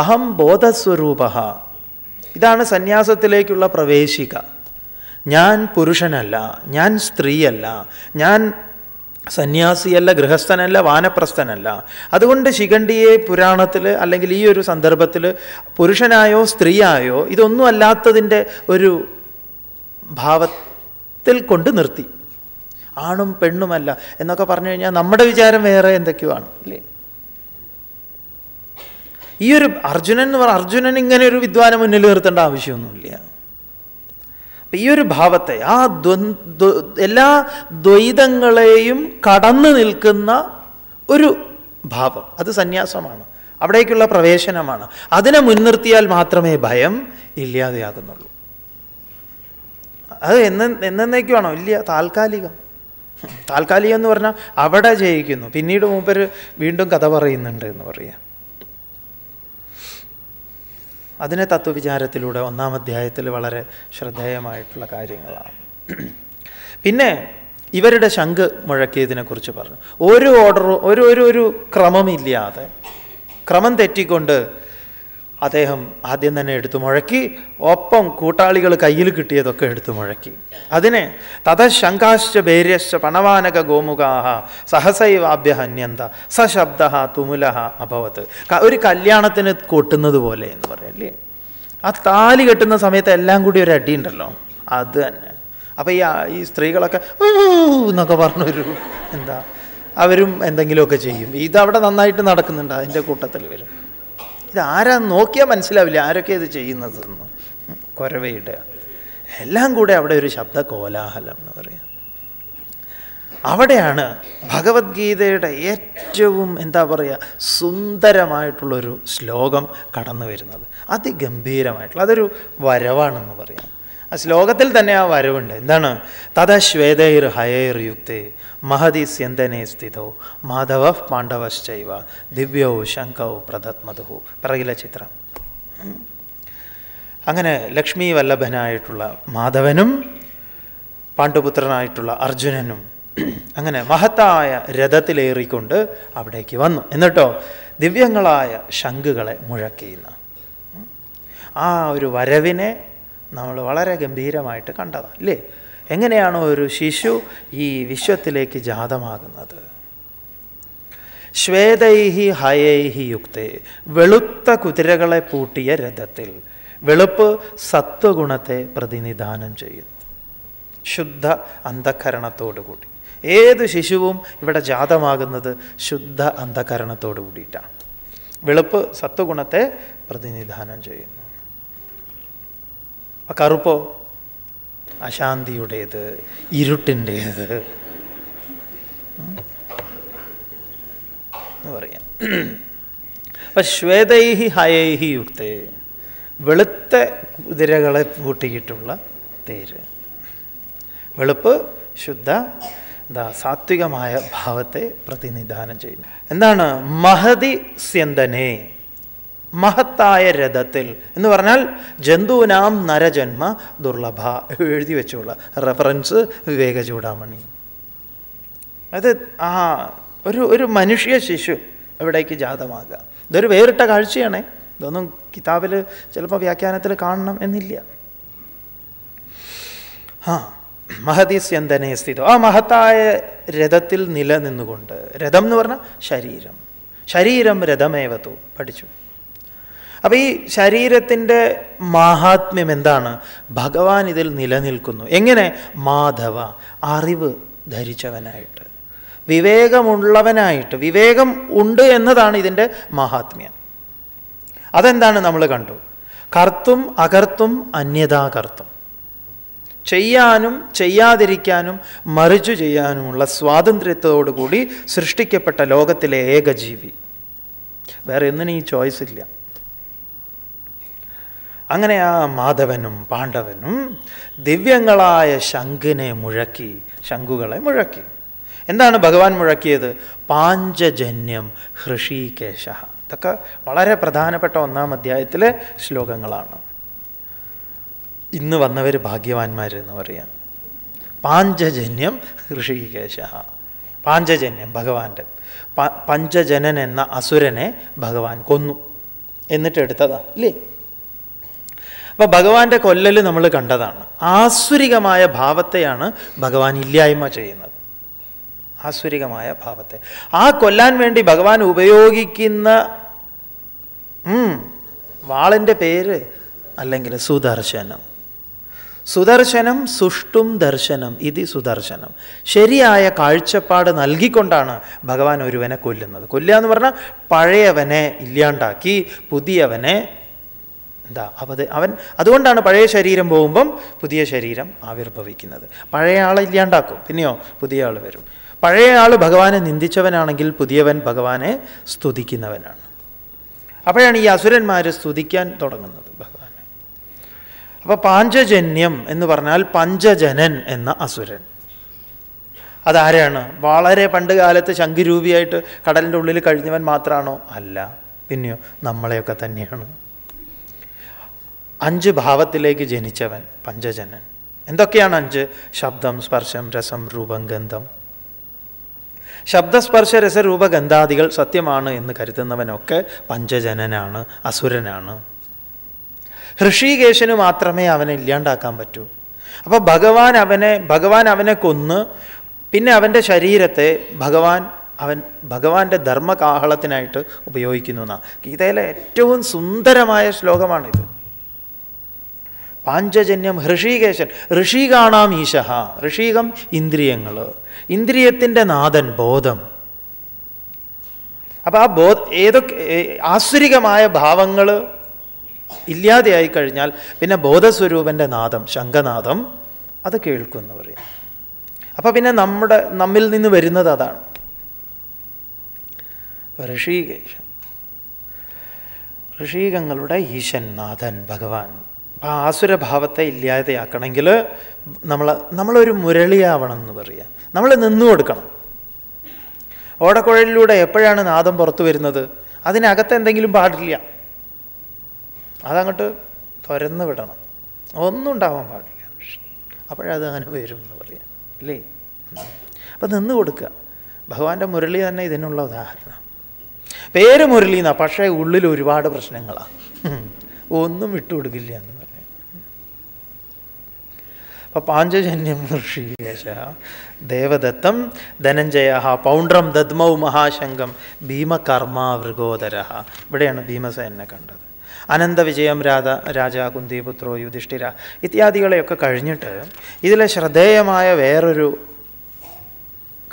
അഹം ബോധസ്വരൂപ ഇതാണ് സന്യാസത്തിലേക്കുള്ള പ്രവേശിക ഞാൻ പുരുഷനല്ല ഞാൻ സ്ത്രീയല്ല ഞാൻ സന്യാസിയല്ല ഗൃഹസ്ഥനല്ല വാനപ്രസ്ഥനല്ല അതുകൊണ്ട് ശിഖണ്ഡിയെ പുരാണത്തിൽ അല്ലെങ്കിൽ ഈ ഒരു സന്ദർഭത്തിൽ പുരുഷനായോ സ്ത്രീയായോ ഇതൊന്നുമല്ലാത്തതിൻ്റെ ഒരു ഭാവത്തിൽ കൊണ്ട് നിർത്തി ആണും പെണ്ണുമല്ല എന്നൊക്കെ പറഞ്ഞു കഴിഞ്ഞാൽ നമ്മുടെ വിചാരം വേറെ എന്തൊക്കെയോ ആണ് അല്ലേ ഈ ഒരു അർജുനൻ എന്ന് പറഞ്ഞ അർജുനൻ ഇങ്ങനെ ഒരു വിദ്വാനെ മുന്നിൽ നിർത്തേണ്ട ആവശ്യമൊന്നുമില്ല അപ്പം ഈ ഒരു ഭാവത്തെ ആ ദ്വന്ദ് എല്ലാ ദ്വൈതങ്ങളെയും കടന്നു നിൽക്കുന്ന ഒരു ഭാവം അത് സന്യാസമാണ് അവിടേക്കുള്ള പ്രവേശനമാണ് അതിനെ മുൻനിർത്തിയാൽ മാത്രമേ ഭയം ഇല്ലാതെയാകുന്നുള്ളൂ അത് എന്ന് എന്നേക്കുവാണോ ഇല്ല താൽക്കാലികം താൽക്കാലികം എന്ന് പറഞ്ഞാൽ അവിടെ ജയിക്കുന്നു പിന്നീട് മൂപ്പർ വീണ്ടും കഥ പറയുന്നുണ്ട് എന്ന് പറയാം അതിനെ തത്വവിചാരത്തിലൂടെ ഒന്നാം അധ്യായത്തിൽ വളരെ ശ്രദ്ധേയമായിട്ടുള്ള കാര്യങ്ങളാണ് പിന്നെ ഇവരുടെ ശംഖ് മുഴക്കിയതിനെക്കുറിച്ച് പറഞ്ഞു ഒരു ഓർഡറും ഒരു ഒരു ഒരു ക്രമമില്ലാതെ ക്രമം തെറ്റിക്കൊണ്ട് അദ്ദേഹം ആദ്യം തന്നെ എടുത്തു മുഴക്കി ഒപ്പം കൂട്ടാളികൾ കയ്യിൽ കിട്ടിയതൊക്കെ എടുത്തു മുഴക്കി അതിനെ തഥശങ്കാശ്ച ഭേര്യശ്ച പണവാനക ഗോമുഖാഹ സഹസൈവാഭ്യഹന്യന്ത സശബ്ദ തുമുല അഭവത്ത് ഒരു കല്യാണത്തിന് കൂട്ടുന്നത് പോലെ എന്ന് പറയല്ലേ ആ താലി കെട്ടുന്ന സമയത്ത് എല്ലാം കൂടി ഒരു അടി ഉണ്ടല്ലോ അത് തന്നെ അപ്പോൾ ഈ ഈ സ്ത്രീകളൊക്കെ എന്നൊക്കെ പറഞ്ഞൊരു എന്താ അവരും എന്തെങ്കിലുമൊക്കെ ചെയ്യും ഇതവിടെ നന്നായിട്ട് നടക്കുന്നുണ്ട് അതിൻ്റെ കൂട്ടത്തിൽ വരും ഇതാരാ നോക്കിയാൽ മനസ്സിലാവില്ല ആരൊക്കെ ഇത് ചെയ്യുന്നതെന്ന് കുരവയിടുക എല്ലാം കൂടെ അവിടെ ഒരു ശബ്ദ കോലാഹലം എന്ന് പറയാം അവിടെയാണ് ഭഗവത്ഗീതയുടെ ഏറ്റവും എന്താ പറയുക സുന്ദരമായിട്ടുള്ളൊരു ശ്ലോകം കടന്നു വരുന്നത് അതിഗംഭീരമായിട്ടുള്ള അതൊരു വരവാണെന്ന് പറയാം ആ ശ്ലോകത്തിൽ തന്നെ ആ വരവുണ്ട് എന്താണ് ശ്വേതൈർ ഹയർ യുക്തേ മഹതി സ്യന്തനെ സ്ഥിതോ മാധവ പാണ്ഡവശ്ചൈവ ദിവ്യവും ശങ്കവും പ്രദത്മതുഹു പിറകിലെ ചിത്രം അങ്ങനെ ലക്ഷ്മി വല്ലഭനായിട്ടുള്ള മാധവനും പാണ്ഡുപുത്രനായിട്ടുള്ള അർജുനനും അങ്ങനെ മഹത്തായ രഥത്തിലേറിക്കൊണ്ട് അവിടേക്ക് വന്നു എന്നിട്ടോ ദിവ്യങ്ങളായ ശംഖുകളെ മുഴക്കിയുന്ന ആ ഒരു വരവിനെ നമ്മൾ വളരെ ഗംഭീരമായിട്ട് കണ്ടതാണ് അല്ലേ എങ്ങനെയാണോ ഒരു ശിശു ഈ വിശ്വത്തിലേക്ക് ജാതമാകുന്നത് ശ്വേതൈഹി ഹയൈഹി യുക്തേ വെളുത്ത കുതിരകളെ പൂട്ടിയ രഥത്തിൽ വെളുപ്പ് സത്വഗുണത്തെ പ്രതിനിധാനം ചെയ്യുന്നു ശുദ്ധ അന്ധകരണത്തോടുകൂടി ഏത് ശിശുവും ഇവിടെ ജാതമാകുന്നത് ശുദ്ധ അന്ധകരണത്തോടു കൂടിയിട്ടാണ് വെളുപ്പ് സത്വഗുണത്തെ പ്രതിനിധാനം ചെയ്യുന്നു കറുപ്പോ അശാന്തിയുടേത് ഇരുട്ടിൻ്റേത് എന്ന് പറയാം അപ്പൊ ശ്വേതൈഹി ഹയൈഹി യുക്തേ വെളുത്ത കുതിരകളെ കൂട്ടിയിട്ടുള്ള തേര് വെളുപ്പ് ശുദ്ധ എന്താ സാത്വികമായ ഭാവത്തെ പ്രതിനിധാനം ചെയ്യുന്നു എന്താണ് മഹതി സ്യന്തനെ മഹത്തായ രഥത്തിൽ എന്ന് പറഞ്ഞാൽ ജന്തുവിനാം നരജന്മ ദുർലഭ എഴുതി വെച്ചുള്ള റെഫറൻസ് വിവേക ചൂടാമണി അത് ആ ഒരു ഒരു മനുഷ്യ ശിശു എവിടേക്ക് ജാതമാകുക ഇതൊരു വേറിട്ട കാഴ്ചയാണ് ഇതൊന്നും കിതാബിൽ ചിലപ്പോൾ വ്യാഖ്യാനത്തിൽ കാണണം എന്നില്ല ആ മഹതി സ്യന്തനെ സ്ഥിതം ആ മഹത്തായ രഥത്തിൽ നിലനിന്നുകൊണ്ട് രഥം എന്ന് പറഞ്ഞാൽ ശരീരം ശരീരം രഥമേവത്തു പഠിച്ചു അപ്പോൾ ഈ ശരീരത്തിൻ്റെ മാഹാത്മ്യം എന്താണ് ഭഗവാൻ ഇതിൽ നിലനിൽക്കുന്നു എങ്ങനെ മാധവ അറിവ് ധരിച്ചവനായിട്ട് വിവേകമുള്ളവനായിട്ട് വിവേകം ഉണ്ട് എന്നതാണ് ഇതിൻ്റെ മാഹാത്മ്യം അതെന്താണ് നമ്മൾ കണ്ടു കർത്തും അകർത്തും അന്യതാകർത്തും ചെയ്യാനും ചെയ്യാതിരിക്കാനും മറിച്ചു ചെയ്യാനുമുള്ള സ്വാതന്ത്ര്യത്തോടുകൂടി സൃഷ്ടിക്കപ്പെട്ട ലോകത്തിലെ ഏകജീവി വേറെ ഒന്നിനും ഈ ചോയ്സ് ഇല്ല അങ്ങനെ ആ മാധവനും പാണ്ഡവനും ദിവ്യങ്ങളായ ശംഖിനെ മുഴക്കി ശംഖുകളെ മുഴക്കി എന്താണ് ഭഗവാൻ മുഴക്കിയത് പാഞ്ചജന്യം ഹൃഷികേശ ഇതൊക്കെ വളരെ പ്രധാനപ്പെട്ട ഒന്നാം അധ്യായത്തിലെ ശ്ലോകങ്ങളാണ് ഇന്ന് വന്നവർ ഭാഗ്യവാന്മാരെന്ന് പറയാം പാഞ്ചജന്യം ഋഷികേശ പാഞ്ചജന്യം ഭഗവാന്റെ പഞ്ചജനൻ എന്ന അസുരനെ ഭഗവാൻ കൊന്നു എന്നിട്ട് എടുത്തതാ ഇല്ലേ അപ്പോൾ ഭഗവാന്റെ കൊല്ലൽ നമ്മൾ കണ്ടതാണ് ആസുരികമായ ഭാവത്തെയാണ് ഭഗവാൻ ഇല്ലായ്മ ചെയ്യുന്നത് ആസുരികമായ ഭാവത്തെ ആ കൊല്ലാൻ വേണ്ടി ഭഗവാൻ ഉപയോഗിക്കുന്ന വാളിൻ്റെ പേര് അല്ലെങ്കിൽ സുദർശനം സുദർശനം സുഷ്ടും ദർശനം ഇതി സുദർശനം ശരിയായ കാഴ്ചപ്പാട് നൽകിക്കൊണ്ടാണ് ഭഗവാൻ ഒരുവനെ കൊല്ലുന്നത് കൊല്ലുക എന്ന് പറഞ്ഞാൽ പഴയവനെ ഇല്ലാണ്ടാക്കി പുതിയവനെ എന്താ അവത് അവൻ അതുകൊണ്ടാണ് പഴയ ശരീരം പോകുമ്പം പുതിയ ശരീരം ആവിർഭവിക്കുന്നത് പഴയ ആളെ ഇല്ലാണ്ടാക്കും പിന്നെയോ പുതിയ ആൾ വരും പഴയ ആൾ ഭഗവാനെ നിന്ദിച്ചവനാണെങ്കിൽ പുതിയവൻ ഭഗവാനെ സ്തുതിക്കുന്നവനാണ് അപ്പോഴാണ് ഈ അസുരന്മാർ സ്തുതിക്കാൻ തുടങ്ങുന്നത് ഭഗവാനെ അപ്പോൾ പാഞ്ചജന്യം എന്ന് പറഞ്ഞാൽ പഞ്ചജനൻ എന്ന അസുരൻ അതാരാണ് വളരെ പണ്ട് കാലത്ത് ശംഖുരൂപിയായിട്ട് കടലിൻ്റെ ഉള്ളിൽ കഴിഞ്ഞവൻ മാത്രമാണോ അല്ല പിന്നെയോ നമ്മളെയൊക്കെ തന്നെയാണ് അഞ്ച് ഭാവത്തിലേക്ക് ജനിച്ചവൻ പഞ്ചജനൻ എന്തൊക്കെയാണ് അഞ്ച് ശബ്ദം സ്പർശം രസം രൂപം ഗന്ധം ശബ്ദസ്പർശ രസരൂപഗന്ധാദികൾ സത്യമാണ് എന്ന് കരുതുന്നവനൊക്കെ പഞ്ചജനനാണ് അസുരനാണ് ഋഷികേശന് മാത്രമേ അവനെ ഇല്ലാണ്ടാക്കാൻ പറ്റൂ അപ്പോൾ ഭഗവാൻ അവനെ ഭഗവാൻ അവനെ കൊന്ന് പിന്നെ അവൻ്റെ ശരീരത്തെ ഭഗവാൻ അവൻ ഭഗവാന്റെ ധർമ്മകാഹളത്തിനായിട്ട് ഉപയോഗിക്കുന്നു എന്നാണ് ഗീതയിലെ ഏറ്റവും സുന്ദരമായ ശ്ലോകമാണിത് പാഞ്ചജന്യം ഋഷികേശൻ ഋഷി കാണാം ഈശ ഋഷികം ഇന്ദ്രിയങ്ങൾ ഇന്ദ്രിയത്തിൻ്റെ നാഥൻ ബോധം അപ്പം ആ ബോ ഏതൊക്കെ ആസ്വരികമായ ഭാവങ്ങൾ ഇല്ലാതെയായി കഴിഞ്ഞാൽ പിന്നെ ബോധസ്വരൂപൻ്റെ നാദം ശംഖനാദം അത് കേൾക്കുമെന്ന് പറയും അപ്പോൾ പിന്നെ നമ്മുടെ നമ്മിൽ നിന്ന് വരുന്നത് അതാണ് ഋഷികേശം ഋഷികങ്ങളുടെ ഈശൻ നാഥൻ ഭഗവാൻ അപ്പം ആസുരഭാവത്തെ ഇല്ലാതെയാക്കണമെങ്കിൽ നമ്മൾ നമ്മളൊരു മുരളിയാവണം എന്ന് പറയുക നമ്മൾ നിന്നു കൊടുക്കണം ഓടക്കുഴലിലൂടെ എപ്പോഴാണ് നാദം പുറത്തു വരുന്നത് അതിനകത്ത് എന്തെങ്കിലും പാടില്ല അതങ്ങോട്ട് തുരന്ന് വിടണം ഒന്നും ഉണ്ടാവാൻ പാടില്ല അപ്പോഴത് അങ്ങനെ വരും എന്ന് പറയാം അല്ലേ അപ്പം നിന്ന് കൊടുക്കുക ഭഗവാന്റെ മുരളി തന്നെ ഇതിനുള്ള ഉദാഹരണം പേര് മുരളി എന്നാണ് പക്ഷേ ഉള്ളിൽ ഒരുപാട് പ്രശ്നങ്ങളാണ് ഒന്നും വിട്ടുകൊടുക്കില്ല എന്ന് അപ്പോൾ പാഞ്ചജന്യം ഋഷികേശ ദേവദത്തം ധനഞ്ജയ പൗണ്ട്രം ദദ്മൗ മഹാശങ്കം ഭീമകർമാവൃഗോദര ഇവിടെയാണ് ഭീമസേനെ കണ്ടത് അനന്തവിജയം രാധ രാജ കുന്തിപുത്രോ യുധിഷ്ഠിര ഇത്യാദികളെയൊക്കെ കഴിഞ്ഞിട്ട് ഇതിലെ ശ്രദ്ധേയമായ വേറൊരു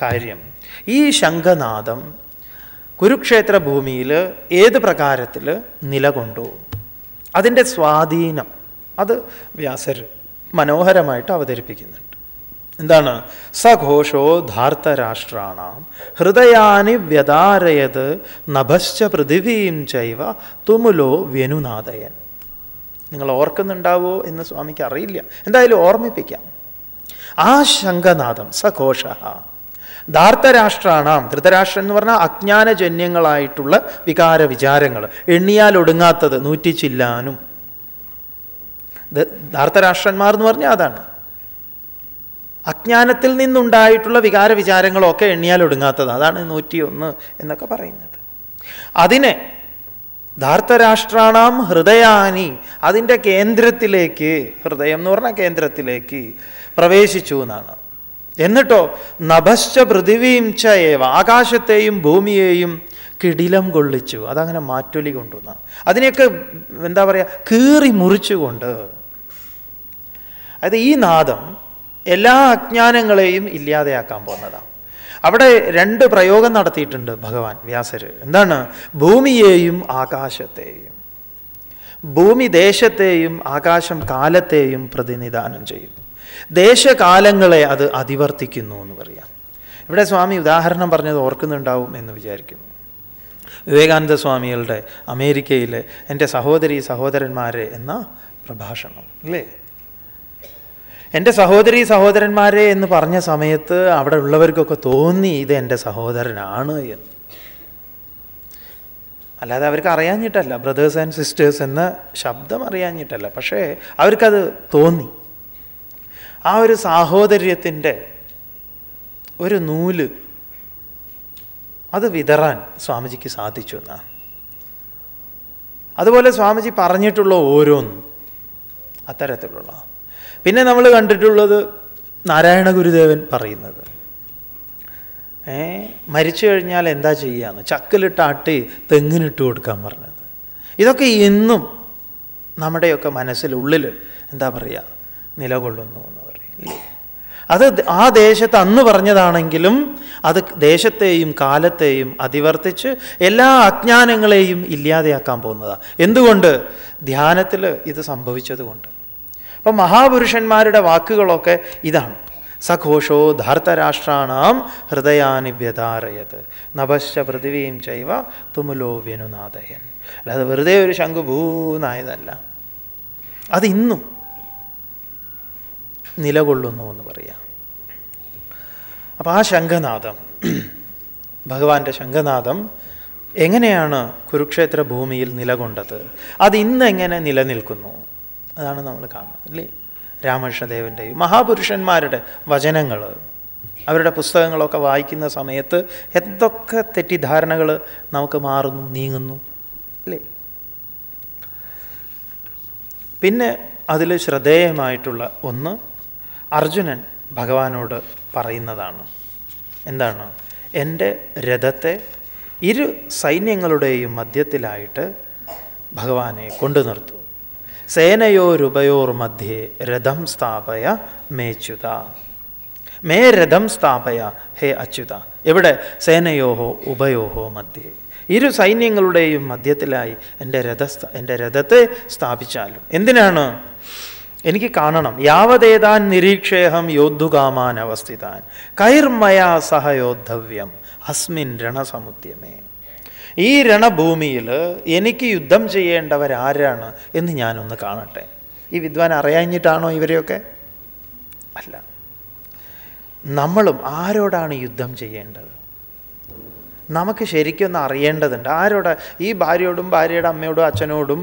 കാര്യം ഈ ശംഖനാദം കുരുക്ഷേത്ര ഭൂമിയിൽ ഏത് പ്രകാരത്തിൽ നിലകൊണ്ടു അതിൻ്റെ സ്വാധീനം അത് വ്യാസർ മനോഹരമായിട്ട് അവതരിപ്പിക്കുന്നുണ്ട് എന്താണ് സഘോഷോ ധാർത്തരാഷ്ട്രാണാം ഹൃദയാനി വ്യതാരയത് നഭശ്ച പൃഥിവീം ചൈവ തുമുലോ വ്യനുനാദയൻ നിങ്ങൾ ഓർക്കുന്നുണ്ടാവോ എന്ന് സ്വാമിക്ക് അറിയില്ല എന്തായാലും ഓർമ്മിപ്പിക്കാം ആ ശങ്കനാഥം സഘോഷ ധാർത്തരാഷ്ട്രാണാം ധൃതരാഷ്ട്രം എന്ന് പറഞ്ഞാൽ അജ്ഞാനജന്യങ്ങളായിട്ടുള്ള വികാര വിചാരങ്ങൾ എണ്ണിയാൽ ഒടുങ്ങാത്തത് നൂറ്റിച്ചില്ലാനും ധാർത്തരാഷ്ട്രന്മാർ എന്ന് പറഞ്ഞാൽ അതാണ് അജ്ഞാനത്തിൽ നിന്നുണ്ടായിട്ടുള്ള വികാര വിചാരങ്ങളൊക്കെ എണ്ണിയാൽ ഒടുങ്ങാത്തത് അതാണ് നൂറ്റിയൊന്ന് എന്നൊക്കെ പറയുന്നത് അതിനെ ധാർത്തരാഷ്ട്രാണാം ഹൃദയാനി അതിൻ്റെ കേന്ദ്രത്തിലേക്ക് ഹൃദയം എന്ന് പറഞ്ഞ കേന്ദ്രത്തിലേക്ക് പ്രവേശിച്ചു എന്നാണ് എന്നിട്ടോ നഭശ്ച പൃഥിവീം ച ഏവ ആകാശത്തെയും ഭൂമിയെയും കിടിലം കൊള്ളിച്ചു അതങ്ങനെ മാറ്റൊലി കൊണ്ടുവന്ന അതിനെയൊക്കെ എന്താ പറയുക കീറി മുറിച്ചുകൊണ്ട് അതായത് ഈ നാദം എല്ലാ അജ്ഞാനങ്ങളെയും ഇല്ലാതെയാക്കാൻ പോകുന്നതാണ് അവിടെ രണ്ട് പ്രയോഗം നടത്തിയിട്ടുണ്ട് ഭഗവാൻ വ്യാസര് എന്താണ് ഭൂമിയെയും ആകാശത്തെയും ഭൂമി ദേശത്തെയും ആകാശം കാലത്തെയും പ്രതിനിധാനം ചെയ്യുന്നു ദേശകാലങ്ങളെ അത് അതിവർത്തിക്കുന്നു എന്ന് പറയാം ഇവിടെ സ്വാമി ഉദാഹരണം പറഞ്ഞത് ഓർക്കുന്നുണ്ടാവും എന്ന് വിചാരിക്കുന്നു വിവേകാനന്ദ സ്വാമികളുടെ അമേരിക്കയിലെ എൻ്റെ സഹോദരി സഹോദരന്മാരെ എന്ന പ്രഭാഷണം അല്ലേ എൻ്റെ സഹോദരി സഹോദരന്മാരെ എന്ന് പറഞ്ഞ സമയത്ത് അവിടെ ഉള്ളവർക്കൊക്കെ തോന്നി ഇത് എൻ്റെ സഹോദരനാണ് എന്ന് അല്ലാതെ അവർക്ക് അറിയാഞ്ഞിട്ടല്ല ബ്രദേഴ്സ് ആൻഡ് സിസ്റ്റേഴ്സ് എന്ന ശബ്ദം അറിയാഞ്ഞിട്ടല്ല പക്ഷേ അവർക്കത് തോന്നി ആ ഒരു സാഹോദര്യത്തിൻ്റെ ഒരു നൂല് അത് വിതറാൻ സ്വാമിജിക്ക് സാധിച്ചു എന്നാണ് അതുപോലെ സ്വാമിജി പറഞ്ഞിട്ടുള്ള ഓരോന്നും അത്തരത്തിലുള്ളതാണ് പിന്നെ നമ്മൾ കണ്ടിട്ടുള്ളത് നാരായണ ഗുരുദേവൻ പറയുന്നത് ഏ മരിച്ചു കഴിഞ്ഞാൽ എന്താ ചെയ്യാന്ന് ചക്കലിട്ട് ആട്ടി തെങ്ങിനിട്ട് കൊടുക്കാൻ പറഞ്ഞത് ഇതൊക്കെ ഇന്നും നമ്മുടെയൊക്കെ ഉള്ളിൽ എന്താ പറയുക നിലകൊള്ളുന്നു എന്ന് പറയില്ലേ അത് ആ ദേശത്ത് അന്ന് പറഞ്ഞതാണെങ്കിലും അത് ദേശത്തെയും കാലത്തെയും അതിവർത്തിച്ച് എല്ലാ അജ്ഞാനങ്ങളെയും ഇല്ലാതെയാക്കാൻ പോകുന്നതാണ് എന്തുകൊണ്ട് ധ്യാനത്തിൽ ഇത് സംഭവിച്ചത് കൊണ്ട് അപ്പം മഹാപുരുഷന്മാരുടെ വാക്കുകളൊക്കെ ഇതാണ് സഘോഷോ ധാർത്തരാഷ്ട്രാണാം ഹൃദയാനി നഭശ്ച പൃഥിവീം ചൈവ തുമുലോ വ്യനുനാഥയൻ അല്ലാതെ വെറുതെ ഒരു ശംഖുഭൂന്നായതല്ല അത് ഇന്നും നിലകൊള്ളുന്നു എന്ന് പറയാം അപ്പോൾ ആ ശംഖനാഥം ഭഗവാന്റെ ശംഖനാഥം എങ്ങനെയാണ് കുരുക്ഷേത്ര ഭൂമിയിൽ നിലകൊണ്ടത് അത് നിലനിൽക്കുന്നു അതാണ് നമ്മൾ കാണുന്നത് അല്ലേ രാമകൃഷ്ണദേവൻ്റെയും മഹാപുരുഷന്മാരുടെ വചനങ്ങൾ അവരുടെ പുസ്തകങ്ങളൊക്കെ വായിക്കുന്ന സമയത്ത് എന്തൊക്കെ തെറ്റിദ്ധാരണകൾ നമുക്ക് മാറുന്നു നീങ്ങുന്നു അല്ലേ പിന്നെ അതിൽ ശ്രദ്ധേയമായിട്ടുള്ള ഒന്ന് അർജുനൻ ഭഗവാനോട് പറയുന്നതാണ് എന്താണ് എൻ്റെ രഥത്തെ ഇരു സൈന്യങ്ങളുടെയും മധ്യത്തിലായിട്ട് ഭഗവാനെ കൊണ്ടു നിർത്തു സേനയോരുപയോർ മധ്യേ രഥം സ്ഥാപയ മേച്യുത മേ രഥം സ്ഥാപയ ഹേ അച്യുത എവിടെ സേനയോഹോ ഉഭയോഹോ മധ്യേ ഇരു സൈന്യങ്ങളുടെയും മധ്യത്തിലായി എൻ്റെ രഥ എൻ്റെ രഥത്തെ സ്ഥാപിച്ചാലും എന്തിനാണ് എനിക്ക് കാണണം യാവതേതാൻ നിരീക്ഷേഹം യോദ്ധുകാമാൻ അവസ്ഥിതാൻ കൈർമയാ സഹയോദ്ധവ്യം അസ്മിൻ രണസമുദ്യമേ ഈ രണഭൂമിയിൽ എനിക്ക് യുദ്ധം ചെയ്യേണ്ടവർ എന്ന് ഞാനൊന്ന് കാണട്ടെ ഈ വിദ്വാൻ അറിയാഞ്ഞിട്ടാണോ ഇവരെയൊക്കെ അല്ല നമ്മളും ആരോടാണ് യുദ്ധം ചെയ്യേണ്ടത് നമുക്ക് ശരിക്കൊന്ന് അറിയേണ്ടതുണ്ട് ആരോട് ഈ ഭാര്യയോടും ഭാര്യയുടെ അമ്മയോടും അച്ഛനോടും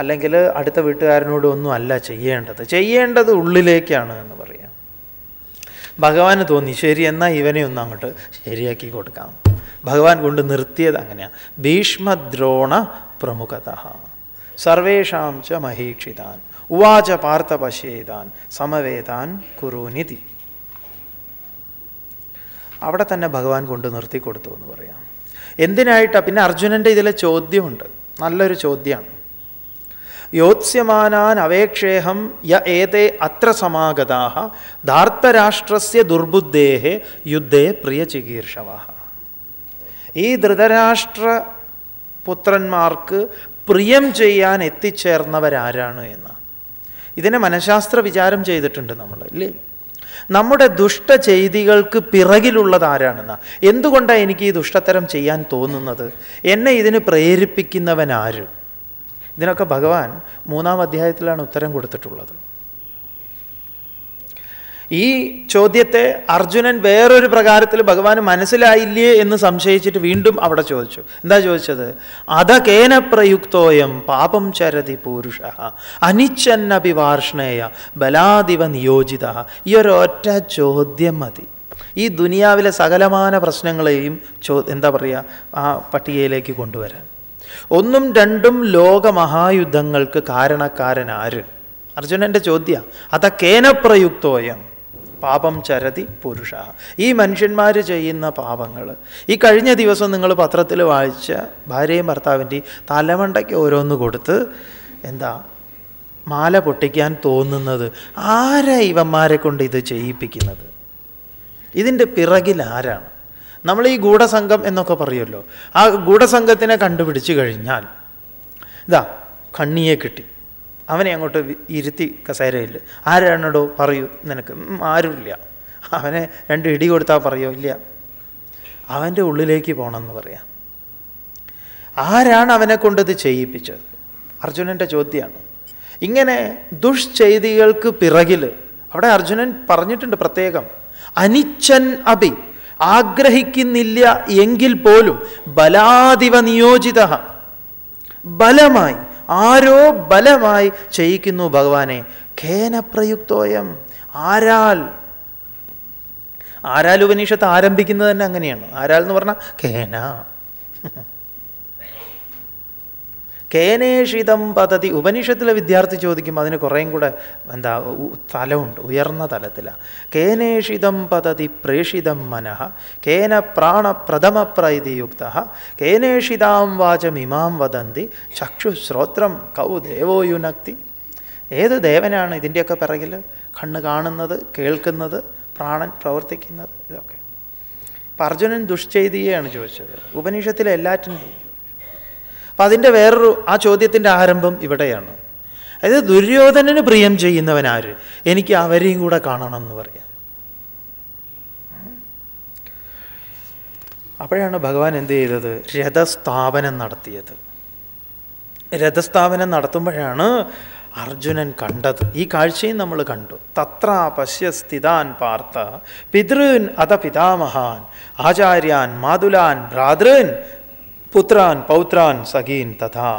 അല്ലെങ്കിൽ അടുത്ത വീട്ടുകാരനോടും ഒന്നും അല്ല ചെയ്യേണ്ടത് ചെയ്യേണ്ടത് ഉള്ളിലേക്കാണ് എന്ന് പറയാം ഭഗവാന് തോന്നി ശരി എന്നാൽ ഇവനെ ഒന്ന് അങ്ങോട്ട് ശരിയാക്കി കൊടുക്കാം ഭഗവാൻ കൊണ്ട് നിർത്തിയത് അങ്ങനെയാണ് ഭീഷ്മദ്രോണ പ്രമുഖത സർവേഷാം ച മഹീക്ഷിതാൻ ഉവാച പാർത്ഥ പശ്യേതാൻ സമവേതാൻ കുറുനിതി അവിടെ തന്നെ ഭഗവാൻ കൊണ്ട് നിർത്തി കൊടുത്തു എന്ന് പറയാം എന്തിനായിട്ടാ പിന്നെ അർജുനൻ്റെ ഇതിലെ ചോദ്യമുണ്ട് നല്ലൊരു ചോദ്യമാണ് യോത്സ്യമാനാൻ അവേക്ഷേഹം യ ഏതേ അത്ര സമാഗതാഹ ധാർത്തരാഷ്ട്രസ്യ ദുർബുദ്ധേഹേ യുദ്ധേ പ്രിയ ചികീർഷവാഹ ഈ ധൃതരാഷ്ട്ര പുത്രന്മാർക്ക് പ്രിയം ചെയ്യാൻ എത്തിച്ചേർന്നവരാരാണ് എന്ന് ഇതിനെ മനഃശാസ്ത്ര വിചാരം ചെയ്തിട്ടുണ്ട് നമ്മൾ ഇല്ലേ നമ്മുടെ ദുഷ്ട ചെയ്തികൾക്ക് പിറകിലുള്ളത് ആരാണെന്ന എന്തുകൊണ്ടാണ് എനിക്ക് ഈ ദുഷ്ടത്തരം ചെയ്യാൻ തോന്നുന്നത് എന്നെ ഇതിന് പ്രേരിപ്പിക്കുന്നവൻ ആര് ഇതിനൊക്കെ ഭഗവാൻ മൂന്നാം അധ്യായത്തിലാണ് ഉത്തരം കൊടുത്തിട്ടുള്ളത് ഈ ചോദ്യത്തെ അർജുനൻ വേറൊരു പ്രകാരത്തിൽ ഭഗവാൻ മനസ്സിലായില്ലേ എന്ന് സംശയിച്ചിട്ട് വീണ്ടും അവിടെ ചോദിച്ചു എന്താ ചോദിച്ചത് അധകേന പ്രയുക്തോയം പാപം ചരതി പുരുഷ അനിച്ചന്നപി വാർഷ്ണേയ ബലാദിവ നിയോജിത ഈ ഒരൊറ്റ ചോദ്യം മതി ഈ ദുനിയാവിലെ സകലമാന പ്രശ്നങ്ങളെയും ചോ എന്താ പറയുക ആ പട്ടികയിലേക്ക് കൊണ്ടുവരാൻ ഒന്നും രണ്ടും ലോകമഹായുദ്ധങ്ങൾക്ക് കാരണക്കാരൻ ആര് അർജുനൻ്റെ ചോദ്യ അത കേന പ്രയുക്തോയം പാപം ചരതി പുരുഷ ഈ മനുഷ്യന്മാർ ചെയ്യുന്ന പാപങ്ങൾ ഈ കഴിഞ്ഞ ദിവസം നിങ്ങൾ പത്രത്തിൽ വായിച്ച ഭാര്യയും ഭർത്താവിൻ്റെ തലമണ്ടയ്ക്ക് ഓരോന്ന് കൊടുത്ത് എന്താ മാല പൊട്ടിക്കാൻ തോന്നുന്നത് ആരാ ഇവന്മാരെ കൊണ്ട് ഇത് ചെയ്യിപ്പിക്കുന്നത് ഇതിൻ്റെ പിറകിൽ ആരാണ് നമ്മൾ ഈ ഗൂഢസംഘം എന്നൊക്കെ പറയുമല്ലോ ആ ഗൂഢസംഘത്തിനെ കണ്ടുപിടിച്ച് കഴിഞ്ഞാൽ ഇതാ കണ്ണിയെ കിട്ടി അവനെ അങ്ങോട്ട് ഇരുത്തി കസേരയിൽ ആരാണോ പറയൂ നിനക്ക് ആരുമില്ല അവനെ രണ്ട് ഇടി കൊടുത്താൽ പറയോ ഇല്ല അവൻ്റെ ഉള്ളിലേക്ക് പോകണമെന്ന് പറയാം ആരാണ് അവനെ കൊണ്ടത് ചെയ്യിപ്പിച്ചത് അർജുനൻ്റെ ചോദ്യമാണ് ഇങ്ങനെ ദുഷ്ചെയ്തികൾക്ക് പിറകിൽ അവിടെ അർജുനൻ പറഞ്ഞിട്ടുണ്ട് പ്രത്യേകം അനിച്ഛൻ അഭി ആഗ്രഹിക്കുന്നില്ല എങ്കിൽ പോലും ബലാദിവ നിയോജിത ബലമായി ആരോ ബലമായി ചെയ്യിക്കുന്നു ഭഗവാനെ കേന പ്രയുക്തോയം ആരാൽ ആരാൽ ഉപനിഷത്ത് ആരംഭിക്കുന്നത് തന്നെ അങ്ങനെയാണ് ആരാൽ എന്ന് പറഞ്ഞാൽ കേന കേനേഷിതം പദ്ധതി ഉപനിഷത്തിലെ വിദ്യാർത്ഥി ചോദിക്കും അതിന് കുറേയും കൂടെ എന്താ തലമുണ്ട് ഉയർന്ന തലത്തിലാണ് കേനേഷിതം പദ്ധതി പ്രേഷിതം മനഃ കേന പ്രാണപ്രഥമപ്രൈതിയുക്ത കേനേഷിതാം വാചം ഇമാം വദന്തി ചക്ഷുശ്രോത്രം കൗ ദേവോയുനക്തി ഏത് ദേവനാണ് ഇതിൻ്റെയൊക്കെ പിറകിൽ കണ്ണ് കാണുന്നത് കേൾക്കുന്നത് പ്രാണൻ പ്രവർത്തിക്കുന്നത് ഇതൊക്കെ അപ്പം അർജുനൻ ദുഷ്ചെയ്തിയെയാണ് ചോദിച്ചത് ഉപനിഷത്തിലെ എല്ലാറ്റിനും അപ്പം അതിൻ്റെ വേറൊരു ആ ചോദ്യത്തിൻ്റെ ആരംഭം ഇവിടെയാണ് അതായത് ദുര്യോധനന് പ്രിയം ചെയ്യുന്നവനാര് എനിക്ക് അവരെയും കൂടെ കാണണം എന്ന് പറയാം അപ്പോഴാണ് ഭഗവാൻ എന്ത് ചെയ്തത് രഥസ്ഥാപനം നടത്തിയത് രഥസ്ഥാപനം നടത്തുമ്പോഴാണ് അർജുനൻ കണ്ടത് ഈ കാഴ്ചയും നമ്മൾ കണ്ടു തത്ര പശ്യസ്ഥിതാൻ പാർത്ഥ പിതൃൻ അത പിതാമഹാൻ ആചാര്യാൻ മാതുലാൻ ഭ്രാതൃൻ പുത്രാൻ പൗത്രാൻ സഖീൻ തഥാ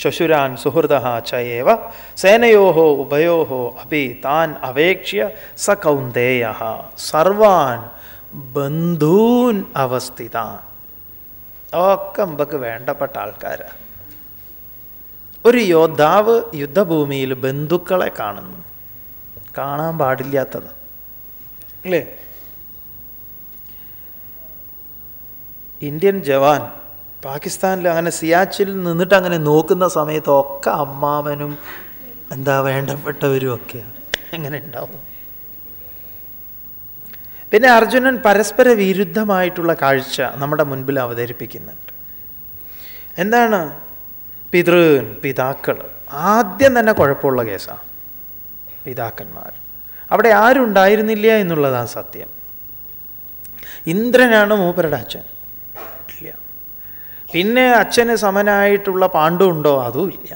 ശ്വശുരാൻ സുഹൃദ ചയേവ സേനയോ ഉഭയോ അപി താൻ അപേക്ഷ്യ സ കൗന്ദേയ സർവാൻ ബന്ധൂൻ അവസ്ഥിത ഒക്കെ നമുക്ക് വേണ്ടപ്പെട്ട ആൾക്കാർ ഒരു യോദ്ധാവ് യുദ്ധഭൂമിയിൽ ബന്ധുക്കളെ കാണുന്നു കാണാൻ പാടില്ലാത്തത് അല്ലേ ഇന്ത്യൻ ജവാൻ പാകിസ്ഥാനിൽ അങ്ങനെ സിയാച്ചിൽ നിന്നിട്ട് അങ്ങനെ നോക്കുന്ന സമയത്തൊക്കെ അമ്മാവനും എന്താ വേണ്ടപ്പെട്ടവരും ഒക്കെയാണ് എങ്ങനെ ഉണ്ടാവും പിന്നെ അർജുനൻ പരസ്പര വിരുദ്ധമായിട്ടുള്ള കാഴ്ച നമ്മുടെ മുൻപിൽ അവതരിപ്പിക്കുന്നുണ്ട് എന്താണ് പിതൃൻ പിതാക്കൾ ആദ്യം തന്നെ കുഴപ്പമുള്ള കേസാണ് പിതാക്കന്മാർ അവിടെ ആരുണ്ടായിരുന്നില്ല എന്നുള്ളതാണ് സത്യം ഇന്ദ്രനാണ് മൂപ്പരുടെ അച്ഛൻ പിന്നെ അച്ഛന് സമനായിട്ടുള്ള പാണ്ഡുണ്ടോ അതും ഇല്ല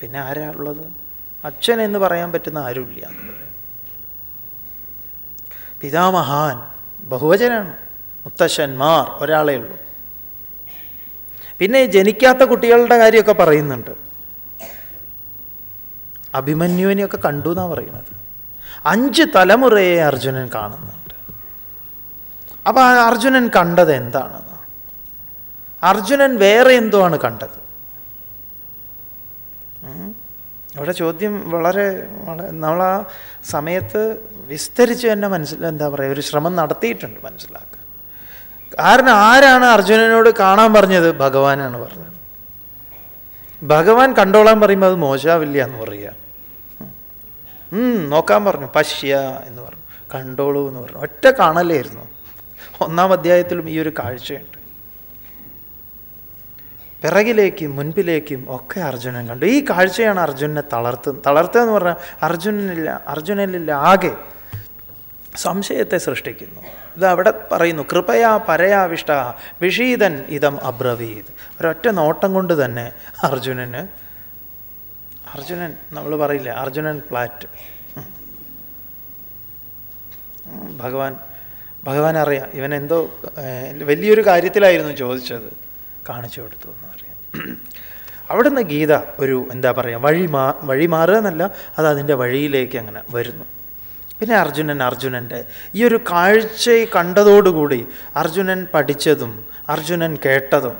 പിന്നെ ആരാ ഉള്ളത് അച്ഛൻ എന്ന് പറയാൻ പറ്റുന്ന ആരുമില്ല പിതാമഹാൻ ബഹുവചനാണ് മുത്തശ്ശന്മാർ ഒരാളേ ഉള്ളൂ പിന്നെ ജനിക്കാത്ത കുട്ടികളുടെ കാര്യമൊക്കെ പറയുന്നുണ്ട് അഭിമന്യുവിനെയൊക്കെ കണ്ടു എന്നാണ് പറയുന്നത് അഞ്ച് തലമുറയെ അർജുനൻ കാണുന്നുണ്ട് അപ്പോൾ അർജുനൻ കണ്ടത് എന്താണെന്ന് അർജുനൻ വേറെ എന്തോ ആണ് കണ്ടത് അവിടെ ചോദ്യം വളരെ നമ്മൾ ആ സമയത്ത് വിസ്തരിച്ച് തന്നെ മനസ്സിൽ എന്താ പറയുക ഒരു ശ്രമം നടത്തിയിട്ടുണ്ട് മനസ്സിലാക്കാൻ കാരണം ആരാണ് അർജുനനോട് കാണാൻ പറഞ്ഞത് ഭഗവാനാണ് പറഞ്ഞത് ഭഗവാൻ കണ്ടോളാൻ പറയുമ്പോൾ അത് മോശാവില്ല എന്ന് പറയുക നോക്കാൻ പറഞ്ഞു പശ്യ എന്ന് പറഞ്ഞു കണ്ടോളൂ എന്ന് പറഞ്ഞു ഒറ്റ കാണലായിരുന്നു ഒന്നാം അധ്യായത്തിലും ഈ ഒരു കാഴ്ചയുണ്ട് പിറകിലേക്കും മുൻപിലേക്കും ഒക്കെ അർജുനൻ കണ്ടു ഈ കാഴ്ചയാണ് അർജുനെ തളർത്തുന്നത് തളർത്തുക എന്ന് പറഞ്ഞാൽ അർജുനനില്ല അർജുനനില്ല ആകെ സംശയത്തെ സൃഷ്ടിക്കുന്നു ഇത് അവിടെ പറയുന്നു കൃപയാ പരയാവിഷ്ട വിഷീതൻ ഇതം അബ്രവീത് ഒരൊറ്റ നോട്ടം കൊണ്ട് തന്നെ അർജുനന് അർജുനൻ നമ്മൾ പറയില്ല അർജുനൻ ഫ്ലാറ്റ് ഭഗവാൻ ഭഗവാൻ അറിയാം ഇവൻ എന്തോ വലിയൊരു കാര്യത്തിലായിരുന്നു ചോദിച്ചത് കാണിച്ചു കൊടുത്തു എന്ന് അവിടുന്ന് ഗീത ഒരു എന്താ പറയുക വഴി മാ വഴി മാറുക എന്നല്ല അത് അതിൻ്റെ വഴിയിലേക്ക് അങ്ങനെ വരുന്നു പിന്നെ അർജുനൻ അർജുനൻ്റെ ഈ ഒരു കാഴ്ച കണ്ടതോടുകൂടി അർജുനൻ പഠിച്ചതും അർജുനൻ കേട്ടതും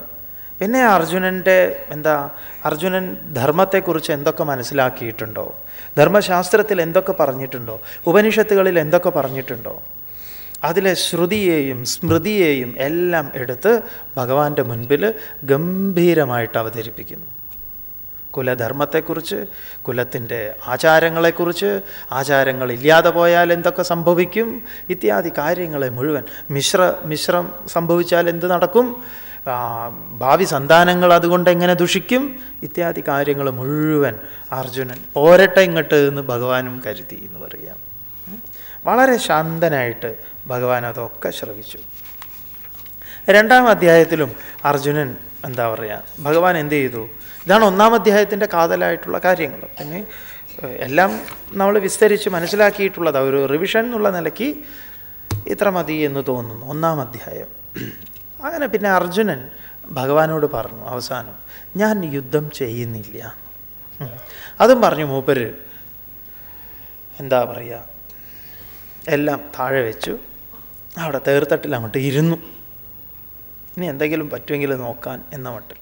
പിന്നെ അർജുനൻ്റെ എന്താ അർജുനൻ ധർമ്മത്തെക്കുറിച്ച് എന്തൊക്കെ മനസ്സിലാക്കിയിട്ടുണ്ടോ ധർമ്മശാസ്ത്രത്തിൽ എന്തൊക്കെ പറഞ്ഞിട്ടുണ്ടോ ഉപനിഷത്തുകളിൽ എന്തൊക്കെ പറഞ്ഞിട്ടുണ്ടോ അതിലെ ശ്രുതിയെയും സ്മൃതിയെയും എല്ലാം എടുത്ത് ഭഗവാന്റെ മുൻപിൽ ഗംഭീരമായിട്ട് അവതരിപ്പിക്കുന്നു കുലധർമ്മത്തെക്കുറിച്ച് കുലത്തിൻ്റെ ആചാരങ്ങളെക്കുറിച്ച് ആചാരങ്ങൾ ഇല്ലാതെ പോയാൽ എന്തൊക്കെ സംഭവിക്കും ഇത്യാദി കാര്യങ്ങളെ മുഴുവൻ മിശ്ര മിശ്രം സംഭവിച്ചാൽ എന്ത് നടക്കും ഭാവി സന്താനങ്ങൾ അതുകൊണ്ട് എങ്ങനെ ദുഷിക്കും ഇത്യാദി കാര്യങ്ങൾ മുഴുവൻ അർജുനൻ പോരട്ടെ ഇങ്ങോട്ട് എന്ന് ഭഗവാനും കരുതി എന്ന് പറയാം വളരെ ശാന്തനായിട്ട് ഭഗവാൻ അതൊക്കെ ശ്രവിച്ചു രണ്ടാം അധ്യായത്തിലും അർജുനൻ എന്താ പറയുക ഭഗവാൻ എന്ത് ചെയ്തു ഇതാണ് ഒന്നാം അധ്യായത്തിൻ്റെ കാതലായിട്ടുള്ള കാര്യങ്ങൾ പിന്നെ എല്ലാം നമ്മൾ വിസ്തരിച്ച് മനസ്സിലാക്കിയിട്ടുള്ളത് ഒരു റിവിഷൻ എന്നുള്ള നിലയ്ക്ക് ഇത്ര മതി എന്ന് തോന്നുന്നു ഒന്നാം അധ്യായം അങ്ങനെ പിന്നെ അർജുനൻ ഭഗവാനോട് പറഞ്ഞു അവസാനം ഞാൻ യുദ്ധം ചെയ്യുന്നില്ല അതും പറഞ്ഞു മൂപ്പര് എന്താ പറയുക എല്ലാം താഴെ വെച്ചു അവിടെ തേർത്തട്ടിൽ അങ്ങോട്ട് ഇരുന്നു ഇനി എന്തെങ്കിലും പറ്റുമെങ്കിൽ നോക്കാൻ എന്ന മട്ടിൽ